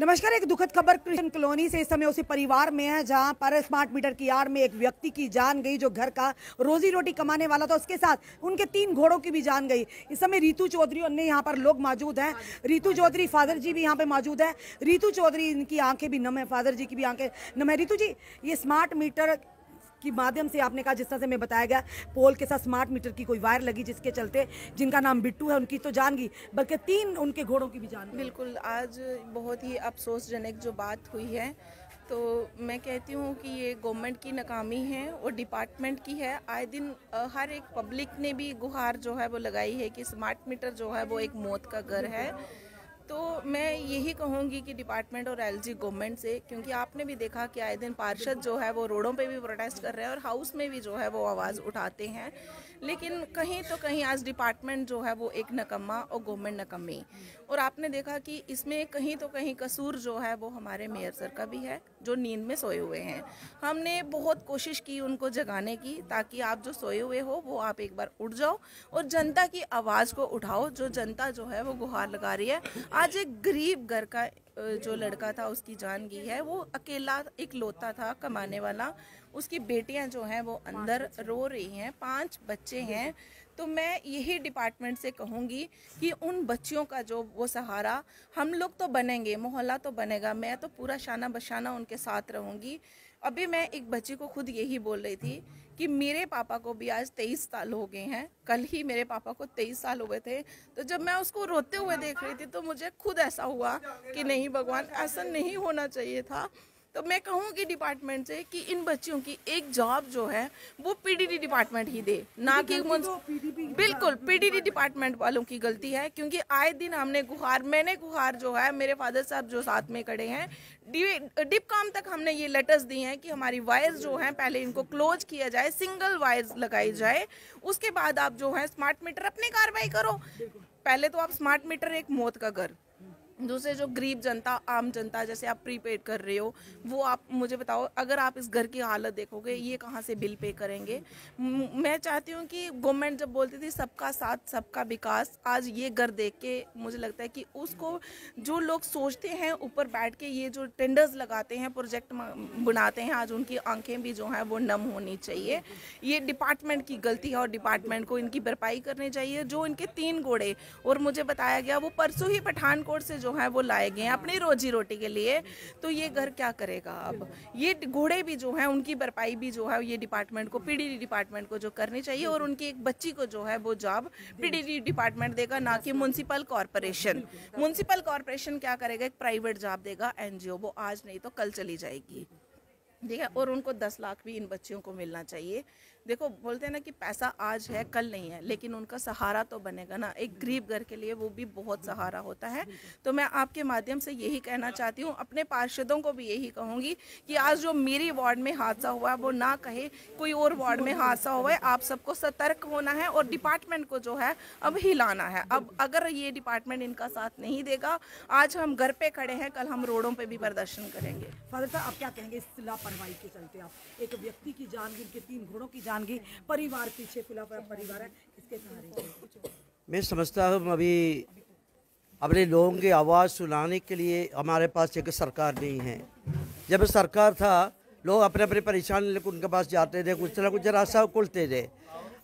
नमस्कार एक दुखद खबर कृष्ण कॉलोनी से इस समय उसी परिवार में है जहां पर स्मार्ट मीटर की आड़ में एक व्यक्ति की जान गई जो घर का रोजी रोटी कमाने वाला था उसके साथ उनके तीन घोड़ों की भी जान गई इस समय रितु चौधरी और अन्य यहाँ पर लोग मौजूद हैं रितु चौधरी फादर जी भी यहाँ पे मौजूद है रितु चौधरी इनकी आंखें भी नम है फादर जी की भी आंखें नम है रितु जी ये स्मार्ट मीटर के माध्यम से आपने कहा जिस तरह से मैं बताया गया पोल के साथ स्मार्ट मीटर की कोई वायर लगी जिसके चलते जिनका नाम बिट्टू है उनकी तो जान गई बल्कि तीन उनके घोड़ों की भी जान बिल्कुल आज बहुत ही अफसोसजनक जो बात हुई है तो मैं कहती हूँ कि ये गवर्नमेंट की नाकामी है और डिपार्टमेंट की है आए दिन हर एक पब्लिक ने भी गुहार जो है वो लगाई है कि स्मार्ट मीटर जो है वो एक मौत का घर है तो मैं यही कहूँगी कि डिपार्टमेंट और एलजी गवर्नमेंट से क्योंकि आपने भी देखा कि आए दिन पार्षद जो है वो रोडों पे भी प्रोटेस्ट कर रहे हैं और हाउस में भी जो है वो आवाज़ उठाते हैं लेकिन कहीं तो कहीं आज डिपार्टमेंट जो है वो एक नकम्मा और गवर्नमेंट नकम्मी और आपने देखा कि इसमें कहीं तो कहीं कसूर जो है वो हमारे मेयर सर का भी है जो नींद में सोए हुए हैं हमने बहुत कोशिश की उनको जगाने की ताकि आप जो सोए हुए हो वो आप एक बार उठ जाओ और जनता की आवाज़ को उठाओ जो जनता जो है वो गुहार लगा रही है आज एक गरीब घर का जो लड़का था उसकी जान गई है वो अकेला एक लोता था कमाने वाला उसकी बेटियां जो हैं वो अंदर रो रही हैं पांच बच्चे हैं तो मैं यही डिपार्टमेंट से कहूँगी कि उन बच्चियों का जो वो सहारा हम लोग तो बनेंगे मोहल्ला तो बनेगा मैं तो पूरा शाना बशाना उनके साथ रहूँगी अभी मैं एक बच्ची को खुद यही बोल रही थी कि मेरे पापा को भी आज तेईस साल हो गए हैं कल ही मेरे पापा को तेईस साल हुए थे तो जब मैं उसको रोते हुए देख रही थी तो मुझे खुद ऐसा हुआ कि नहीं भगवान ऐसा नहीं होना चाहिए था तो मैं कहूँगी डिपार्टमेंट से कि इन बच्चियों की एक जॉब जो है वो पीडीडी डिपार्टमेंट ही दे ना कि तो बिल्कुल पीडीडी डिपार्टमेंट वालों की गलती है क्योंकि आए दिन हमने गुहार मैंने गुहार जो है मेरे फादर साहब जो साथ में खड़े हैं डिप काम तक हमने ये लेटर्स दिए हैं कि हमारी वायर्स जो हैं पहले इनको क्लोज किया जाए सिंगल वायर्स लगाई जाए उसके बाद आप जो है स्मार्ट मीटर अपनी कार्रवाई करो पहले तो आप स्मार्ट मीटर एक मौत का घर दूसरे जो गरीब जनता आम जनता जैसे आप प्रीपेड कर रहे हो वो आप मुझे बताओ अगर आप इस घर की हालत देखोगे ये कहाँ से बिल पे करेंगे मैं चाहती हूँ कि गवर्नमेंट जब बोलती थी सबका साथ सबका विकास आज ये घर देख के मुझे लगता है कि उसको जो लोग सोचते हैं ऊपर बैठ के ये जो टेंडर्स लगाते हैं प्रोजेक्ट बनाते हैं आज उनकी आंखें भी जो हैं वो नम होनी चाहिए ये डिपार्टमेंट की गलती है और डिपार्टमेंट को इनकी भरपाई करनी चाहिए जो इनके तीन घोड़े और मुझे बताया गया वो परसों ही पठानकोट से जो हैं वो लाए गए हैं अपनी रोजी रोटी के लिए तो ये घर क्या करेगा अब ये घोड़े भी जो हैं उनकी भरपाई भी जो है ये डिपार्टमेंट को पीडीडी डिपार्टमेंट को जो करनी चाहिए और उनकी एक बच्ची को जो है वो जॉब पीडीडी डिपार्टमेंट देगा ना कि म्यूनसिपल कॉरपोरेशन म्यूनसिपल कॉरपोरेशन क्या करेगा एक प्राइवेट जॉब देगा एनजीओ वो आज नहीं तो कल चली जाएगी ठीक है और उनको दस लाख भी इन बच्चियों को मिलना चाहिए देखो बोलते हैं ना कि पैसा आज है कल नहीं है लेकिन उनका सहारा तो बनेगा ना एक गरीब घर के लिए वो भी बहुत सहारा होता है तो मैं आपके माध्यम से यही कहना चाहती हूँ अपने पार्षदों को भी यही कहूँगी कि आज जो मेरी वार्ड में हादसा हुआ है वो ना कहे कोई और वार्ड में हादसा हुआ है आप सबको सतर्क होना है और डिपार्टमेंट को जो है अब हिलाना है अब अगर ये डिपार्टमेंट इनका साथ नहीं देगा आज हम घर पे खड़े हैं कल हम रोडों पर भी प्रदर्शन करेंगे फादर साहब आप क्या कहेंगे इस लापरवाही के चलते आप एक व्यक्ति की जान गिर के तीन घोड़ों की जानगी परिवार पीछे खुला परिवार है इसके सहारे मैं समझता हूँ अभी अपने लोगों की आवाज़ सुनाने के लिए हमारे पास एक सरकार नहीं है जब सरकार था लोग अपने अपने परेशान लेकर उनके पास जाते थे कुछ ना कुछ रास्ता खुलते थे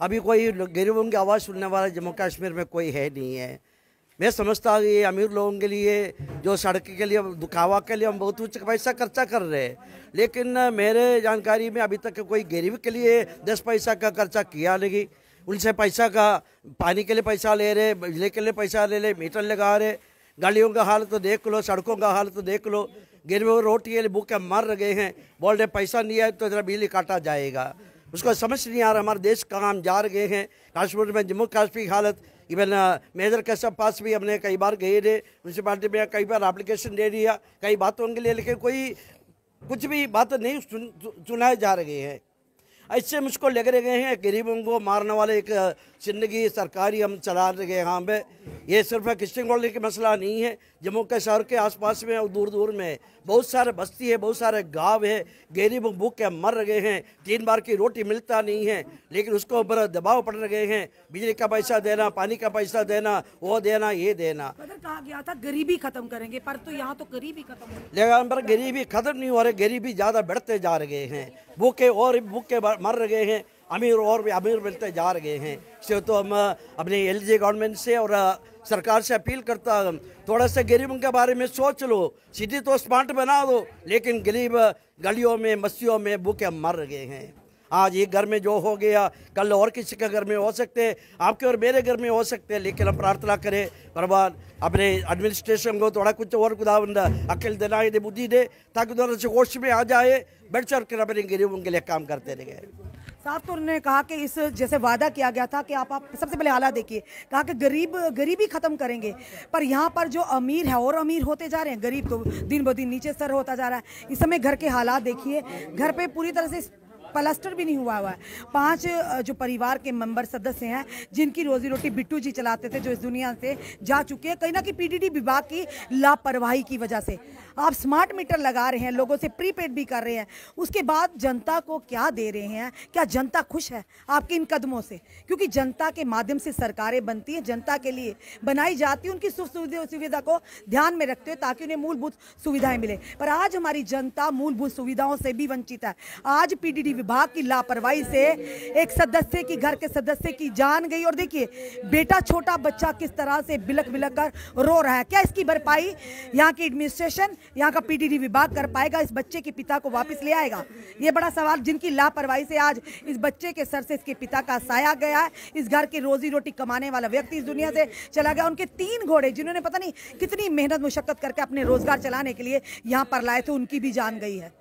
अभी कोई गरीबों की आवाज़ सुनने वाला जम्मू कश्मीर में कोई है नहीं है मैं समझता हूँ ये अमीर लोगों के लिए जो सड़क के लिए दुखावा के लिए हम बहुत उच्च पैसा खर्चा कर रहे हैं लेकिन मेरे जानकारी में अभी तक कोई गरीब के लिए दस पैसा का खर्चा किया नहीं उनसे पैसा का पानी के लिए पैसा ले रहे बिजली के लिए पैसा ले रहे मीटर लगा रहे गाड़ियों का हाल तो देख लो सड़कों का हाल तो देख लो गरीब रोटी के लिए भूखे मर गए हैं बोल रहे पैसा नहीं आए तो जरा बिजली काटा जाएगा उसको समझ नहीं आ रहा हमारे देश का हम जा रहे हैं कश्मीर में जम्मू कश्मीर की हालत इवन मेजर कश्यप पास भी हमने कई बार गए थे म्यूनसिपाली में कई बार एप्लीकेशन दे दिया कई बातों के लिए लेकिन कोई कुछ भी बात नहीं सुन जा रहे हैं ऐसे मुझको लग रहे गए हैं गरीबों को मारने वाले एक जिंदगी सरकारी हम चला रहे हैं यहाँ पे ये सिर्फ कॉलोनी का मसला नहीं है जम्मू के शहर के आसपास में और दूर दूर में बहुत सारे बस्ती है बहुत सारे गांव है गरीब भूख के मर रहे हैं तीन बार की रोटी मिलता नहीं है लेकिन उसको ऊपर दबाव पड़ रहे हैं बिजली का पैसा देना पानी का पैसा देना वो देना ये देना कहा गया था गरीबी खत्म करेंगे पर तो यहाँ तो गरीबी खत्म लेकिन पर गरीबी खत्म नहीं हो रही गरीबी ज़्यादा बढ़ते जा रहे हैं भूखे और भूख के मर रहे हैं अमीर और भी अमीर मिलते जा रहे हैं इसलिए तो हम अपने एल गवर्नमेंट से और सरकार से अपील करता हूँ थोड़ा सा गरीबों के बारे में सोच लो सिटी तो स्मार्ट बना दो लेकिन गरीब गलियों में मस्तियों में भूखे मर रहे हैं आज एक घर में जो हो गया कल और किसी के घर में हो सकते हैं आपके और मेरे घर में हो सकते हैं लेकिन हम प्रार्थना करें भगवान अपने एडमिनिस्ट्रेशन को थोड़ा कुछ और खुदा बंदा अकेले देना दे बुद्धि दे ताकि दोनों से होश में आ जाए बैठ चढ़ कर अपने गरीब उनके लिए काम करते रहे साफ तो उन्होंने कहा कि इस जैसे वादा किया गया था कि आप आप सबसे पहले आला देखिए कहा कि गरीब गरीबी ख़त्म करेंगे पर यहाँ पर जो अमीर है और अमीर होते जा रहे हैं गरीब तो दिन ब दिन नीचे सर होता जा रहा है इस समय घर के हालात देखिए घर पे पूरी तरह से प्लास्टर भी नहीं हुआ हुआ है पांच जो परिवार के मेंबर सदस्य हैं जिनकी रोजी रोटी बिट्टू जी चलाते थे जो इस दुनिया से जा चुके हैं कहीं ना कहीं पीडीडी विभाग की लापरवाही की वजह से आप स्मार्ट मीटर लगा रहे हैं लोगों से प्रीपेड भी कर रहे हैं उसके बाद जनता को क्या दे रहे हैं क्या जनता खुश है आपके इन कदमों से क्योंकि जनता के माध्यम से सरकारें बनती हैं जनता के लिए बनाई जाती है उनकी सुख सुविधा सुविधा को ध्यान में रखते हैं ताकि उन्हें मूलभूत सुविधाएं मिले पर आज हमारी जनता मूलभूत सुविधाओं से भी वंचित है आज पीडीडी विभाग की लापरवाही से एक सदस्य की घर के सदस्य की जान गई और देखिए बेटा छोटा बच्चा किस तरह से बिलक बिलक कर रो रहा है क्या इसकी भरपाई यहाँ की एडमिनिस्ट्रेशन यहाँ का पीटीडी विभाग कर पाएगा इस बच्चे के पिता को वापस ले आएगा ये बड़ा सवाल जिनकी लापरवाही से आज इस बच्चे के सर से इसके पिता का साया गया है इस घर की रोजी रोटी कमाने वाला व्यक्ति इस दुनिया से चला गया उनके तीन घोड़े जिन्होंने पता नहीं कितनी मेहनत मुशक्क़त करके अपने रोजगार चलाने के लिए यहाँ पर लाए थे उनकी भी जान गई है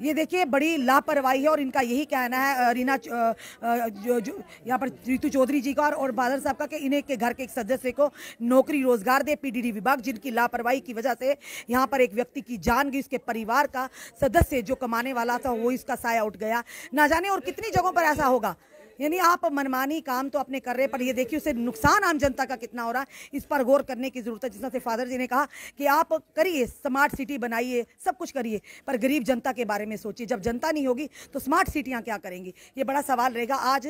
ये देखिए बड़ी लापरवाही है और इनका यही कहना है रीना जो, जो यहाँ पर रितु चौधरी जी का और, और बादल साहब का कि इन्हें के घर के एक सदस्य को नौकरी रोजगार दे पीडीडी विभाग जिनकी लापरवाही की वजह से यहाँ पर एक व्यक्ति की जान गई उसके परिवार का सदस्य जो कमाने वाला था वो इसका साया उठ गया ना जाने और कितनी जगहों पर ऐसा होगा यानी आप मनमानी काम तो अपने कर रहे पर ये देखिए उसे नुकसान आम जनता का कितना हो रहा है इस पर गौर करने की ज़रूरत है जिसमें से फादर जी ने कहा कि आप करिए स्मार्ट सिटी बनाइए सब कुछ करिए पर गरीब जनता के बारे में सोचिए जब जनता नहीं होगी तो स्मार्ट सिटियाँ क्या करेंगी ये बड़ा सवाल रहेगा आज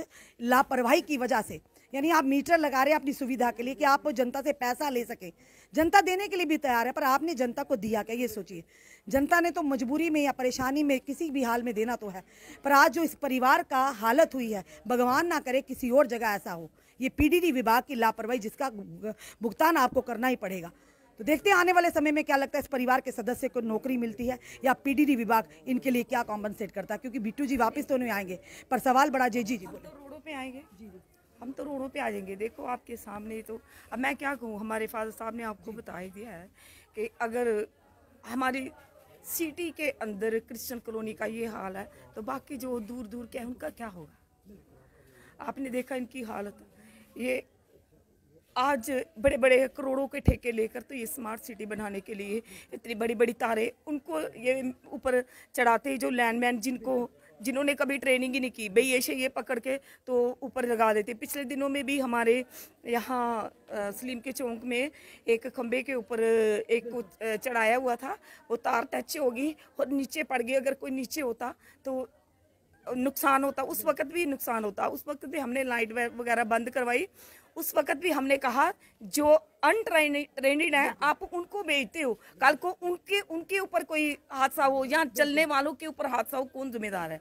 लापरवाही की वजह से यानी आप मीटर लगा रहे हैं अपनी सुविधा के लिए कि आप जनता से पैसा ले सके जनता देने के लिए भी तैयार है पर आपने जनता को दिया क्या ये सोचिए जनता ने तो मजबूरी में या परेशानी में किसी भी हाल में देना तो है पर आज जो इस परिवार का हालत हुई है भगवान ना करे किसी और जगह ऐसा हो ये पीडीडी विभाग की लापरवाही जिसका भुगतान आपको करना ही पड़ेगा तो देखते हैं आने वाले समय में क्या लगता है इस परिवार के सदस्य को नौकरी मिलती है या पीडीडी विभाग इनके लिए क्या कॉम्पनसेट करता है क्योंकि बिट्टू जी वापस तो नहीं आएंगे पर सवाल बड़ा जे जी जी बोले तो रोडों पे आएंगे जी हम तो रोडों पे आ जाएंगे देखो आपके सामने तो अब मैं क्या कहूँ हमारे फादर साहब ने आपको बता ही दिया है कि अगर हमारी सिटी के अंदर क्रिश्चियन कॉलोनी का ये हाल है तो बाकी जो दूर दूर के हैं उनका क्या होगा आपने देखा इनकी हालत ये आज बड़े बड़े करोड़ों के ठेके लेकर तो ये स्मार्ट सिटी बनाने के लिए इतनी बड़ी बड़ी तारे उनको ये ऊपर चढ़ाते जो लैंडमैन जिनको जिन्होंने कभी ट्रेनिंग ही नहीं की भाई ऐसे ये पकड़ के तो ऊपर लगा देते पिछले दिनों में भी हमारे यहाँ सलीम के चौंक में एक खम्भे के ऊपर एक चढ़ाया हुआ था वो तार टच होगी और नीचे पड़ गई अगर कोई नीचे होता तो नुकसान होता उस वक्त भी नुकसान होता उस वक्त भी हमने लाइट वगैरह बंद करवाई उस वक्त भी हमने कहा जो अनट्रेनिड है आप उनको भेजते हो कल को उनके उनके ऊपर कोई हादसा हो या चलने वालों के ऊपर हादसा हो कौन जिम्मेदार है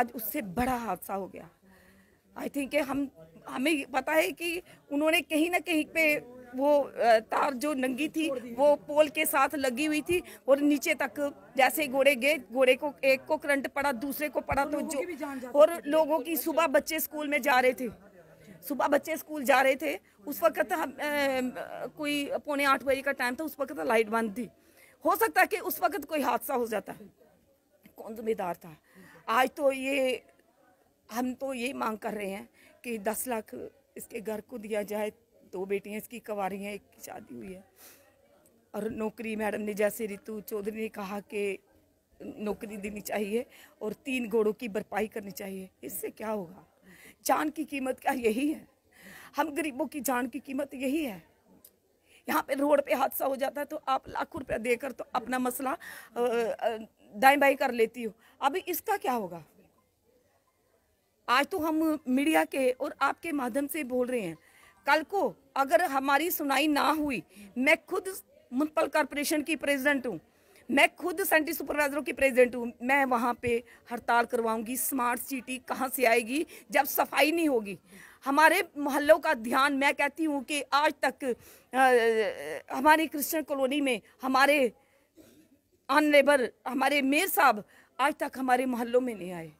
आज उससे बड़ा हादसा हो गया आई थिंक हम हमें पता है कि उन्होंने कहीं ना कहीं पे वो तार जो नंगी थी वो पोल के साथ लगी हुई थी और नीचे तक जैसे घोड़े गए घोड़े को एक को करंट पड़ा दूसरे को पड़ा तो जो और लोगों की सुबह बच्चे स्कूल में जा रहे थे सुबह बच्चे स्कूल जा रहे थे उस वक्त हम कोई पौने आठ बजे का टाइम था उस वक्त लाइट बंद थी हो सकता है कि उस वक्त कोई हादसा हो जाता कौन जिम्मेदार था आज तो ये हम तो ये मांग कर रहे हैं कि दस लाख इसके घर को दिया जाए दो बेटियाँ इसकी कवारी हैं एक की शादी हुई है और नौकरी मैडम ने जैसे रितु चौधरी ने कहा कि नौकरी देनी चाहिए और तीन घोड़ों की भरपाई करनी चाहिए इससे क्या होगा जान की कीमत क्या यही है हम गरीबों की जान की कीमत यही है यहाँ पे रोड पे हादसा हो जाता है तो आप लाखों रुपया देकर तो अपना मसला दाएं बाई कर लेती हो अभी इसका क्या होगा आज तो हम मीडिया के और आपके माध्यम से बोल रहे हैं कल को अगर हमारी सुनाई ना हुई मैं खुद मुंसिपल कॉरपोरेशन की प्रेसिडेंट हूँ मैं खुद सेंट्री सुपरवाइजरों की प्रेजिडेंट हूँ मैं वहाँ पे हड़ताल करवाऊंगी स्मार्ट सिटी कहाँ से आएगी जब सफाई नहीं होगी हमारे मोहल्लों का ध्यान मैं कहती हूँ कि आज तक आ, हमारी क्रिश्चियन कॉलोनी में हमारे ऑनरेबर हमारे मेयर साहब आज तक हमारे मोहल्लों में नहीं आए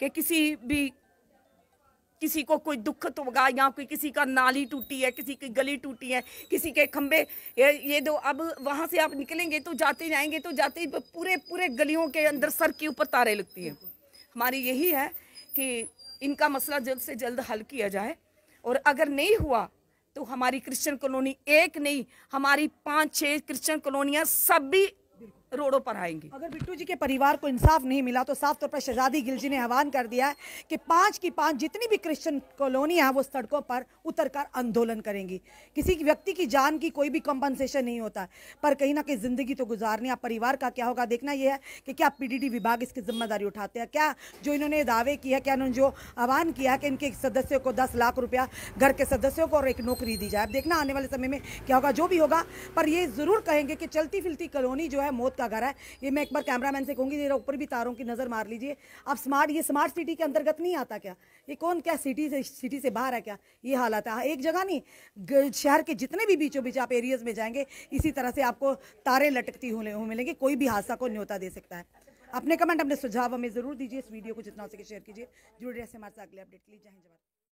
कि किसी भी किसी को कोई दुख तो होगा या कोई किसी का नाली टूटी है किसी की गली टूटी है किसी के खंभे ये, ये दो अब वहाँ से आप निकलेंगे तो जाते जाएंगे तो जाते पूरे पूरे गलियों के अंदर सर के ऊपर तारे लगती हैं हमारी यही है कि इनका मसला जल्द से जल्द हल किया जाए और अगर नहीं हुआ तो हमारी क्रिश्चियन कॉलोनी एक नहीं हमारी पांच छह क्रिश्चियन कॉलोनियाँ सभी रोडों पर आएंगे अगर बिट्टू जी के परिवार को इंसाफ नहीं मिला तो साफ तौर पर शहजादी गिल जी ने आह्वान कर दिया है कि पांच की पांच जितनी भी क्रिश्चियन कॉलोनियां है वो सड़कों पर उतर कर आंदोलन करेंगी किसी व्यक्ति की जान की कोई भी कॉम्पनसेशन नहीं होता पर कहीं ना कहीं ज़िंदगी तो गुजारनी आप परिवार का क्या होगा देखना यह है कि क्या पी विभाग इसकी जिम्मेदारी उठाते हैं क्या जो इन्होंने दावे किए क्या इन्होंने जो आह्वान किया कि इनके सदस्यों को दस लाख रुपया घर के सदस्यों को और एक नौकरी दी जाए अब देखना आने वाले समय में क्या होगा जो भी होगा पर ये ज़रूर कहेंगे कि चलती फिलती कॉलोनी जो है मौत का घर है ये मैं एक बार कैमरामैन से कहूँगी जरा ऊपर भी तारों की नज़र मार लीजिए अब स्मार्ट ये स्मार्ट सिटी के अंतर्गत नहीं आता क्या ये कौन क्या सिटी से सिटी से बाहर है क्या ये हालत है हाँ, एक जगह नहीं शहर के जितने भी बीचों बीच आप एरियाज में जाएंगे इसी तरह से आपको तारे लटकती हुए मिलेंगे कोई भी हादसा को न्योता दे सकता है अपने कमेंट अपने सुझाव हमें जरूर दीजिए इस वीडियो को जितना हो सके शेयर कीजिए जुड़े रहे हमारे साथ अगले अपडेट के लिए जय हिंद